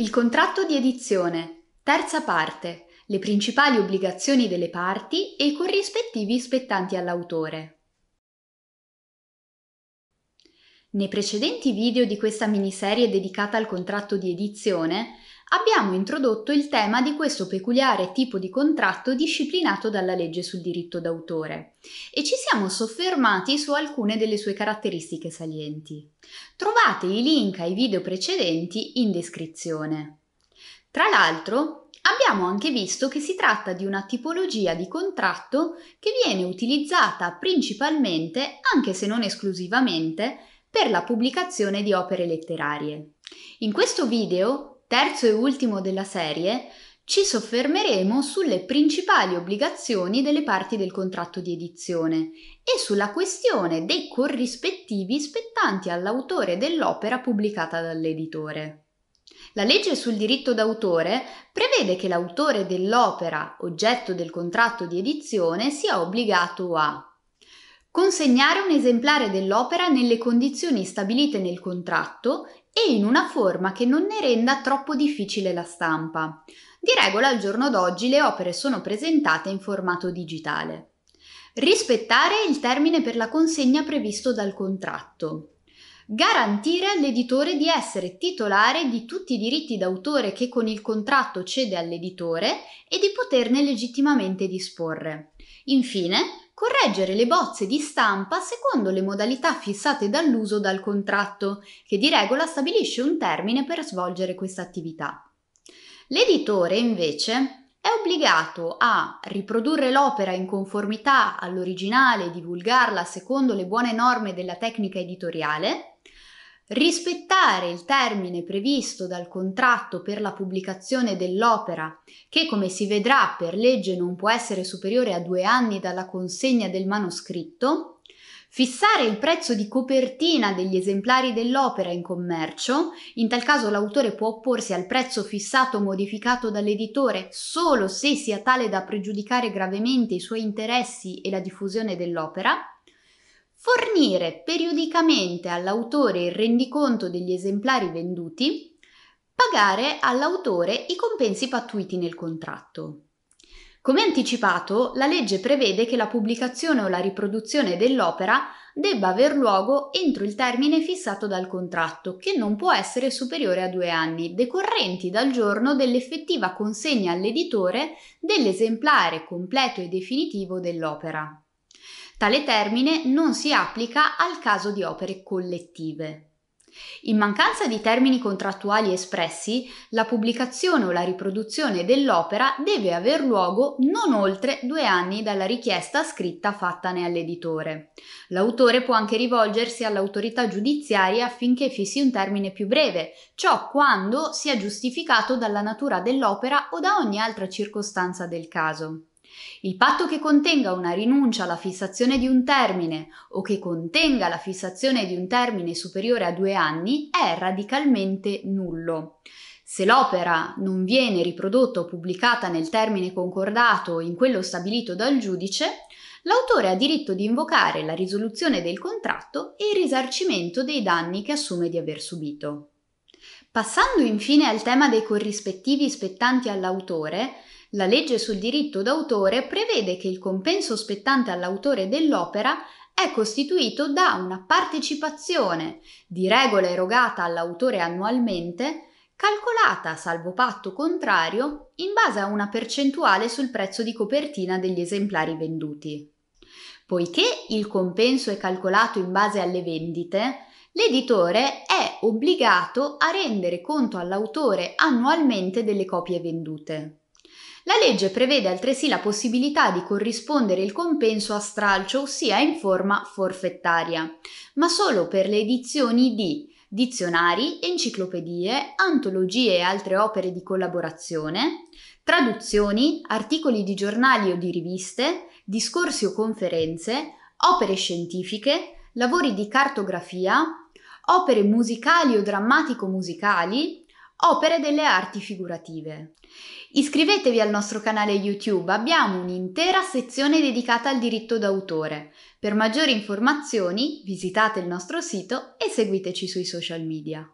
Il contratto di edizione, terza parte, le principali obbligazioni delle parti e i corrispettivi spettanti all'autore. Nei precedenti video di questa miniserie dedicata al contratto di edizione abbiamo introdotto il tema di questo peculiare tipo di contratto disciplinato dalla legge sul diritto d'autore e ci siamo soffermati su alcune delle sue caratteristiche salienti. Trovate i link ai video precedenti in descrizione. Tra l'altro, Abbiamo anche visto che si tratta di una tipologia di contratto che viene utilizzata principalmente, anche se non esclusivamente, per la pubblicazione di opere letterarie. In questo video terzo e ultimo della serie, ci soffermeremo sulle principali obbligazioni delle parti del contratto di edizione e sulla questione dei corrispettivi spettanti all'autore dell'opera pubblicata dall'editore. La legge sul diritto d'autore prevede che l'autore dell'opera oggetto del contratto di edizione sia obbligato a consegnare un esemplare dell'opera nelle condizioni stabilite nel contratto e in una forma che non ne renda troppo difficile la stampa. Di regola al giorno d'oggi le opere sono presentate in formato digitale. Rispettare il termine per la consegna previsto dal contratto. Garantire all'editore di essere titolare di tutti i diritti d'autore che con il contratto cede all'editore e di poterne legittimamente disporre. Infine, correggere le bozze di stampa secondo le modalità fissate dall'uso dal contratto, che di regola stabilisce un termine per svolgere questa attività. L'editore, invece, è obbligato a riprodurre l'opera in conformità all'originale e divulgarla secondo le buone norme della tecnica editoriale, rispettare il termine previsto dal contratto per la pubblicazione dell'opera, che come si vedrà per legge non può essere superiore a due anni dalla consegna del manoscritto, fissare il prezzo di copertina degli esemplari dell'opera in commercio, in tal caso l'autore può opporsi al prezzo fissato o modificato dall'editore solo se sia tale da pregiudicare gravemente i suoi interessi e la diffusione dell'opera, fornire periodicamente all'autore il rendiconto degli esemplari venduti, pagare all'autore i compensi pattuiti nel contratto. Come anticipato, la legge prevede che la pubblicazione o la riproduzione dell'opera debba aver luogo entro il termine fissato dal contratto, che non può essere superiore a due anni, decorrenti dal giorno dell'effettiva consegna all'editore dell'esemplare completo e definitivo dell'opera. Tale termine non si applica al caso di opere collettive. In mancanza di termini contrattuali espressi, la pubblicazione o la riproduzione dell'opera deve aver luogo non oltre due anni dalla richiesta scritta fattane all'editore. L'autore può anche rivolgersi all'autorità giudiziaria affinché fissi un termine più breve, ciò quando sia giustificato dalla natura dell'opera o da ogni altra circostanza del caso. Il patto che contenga una rinuncia alla fissazione di un termine o che contenga la fissazione di un termine superiore a due anni è radicalmente nullo. Se l'opera non viene riprodotta o pubblicata nel termine concordato o in quello stabilito dal giudice, l'autore ha diritto di invocare la risoluzione del contratto e il risarcimento dei danni che assume di aver subito. Passando infine al tema dei corrispettivi spettanti all'autore, la legge sul diritto d'autore prevede che il compenso spettante all'autore dell'opera è costituito da una partecipazione, di regola erogata all'autore annualmente, calcolata, salvo patto contrario, in base a una percentuale sul prezzo di copertina degli esemplari venduti. Poiché il compenso è calcolato in base alle vendite, l'editore è obbligato a rendere conto all'autore annualmente delle copie vendute. La legge prevede altresì la possibilità di corrispondere il compenso a stralcio, ossia in forma forfettaria, ma solo per le edizioni di dizionari, enciclopedie, antologie e altre opere di collaborazione, traduzioni, articoli di giornali o di riviste, discorsi o conferenze, opere scientifiche, lavori di cartografia, opere musicali o drammatico-musicali, opere delle arti figurative. Iscrivetevi al nostro canale YouTube, abbiamo un'intera sezione dedicata al diritto d'autore. Per maggiori informazioni visitate il nostro sito e seguiteci sui social media.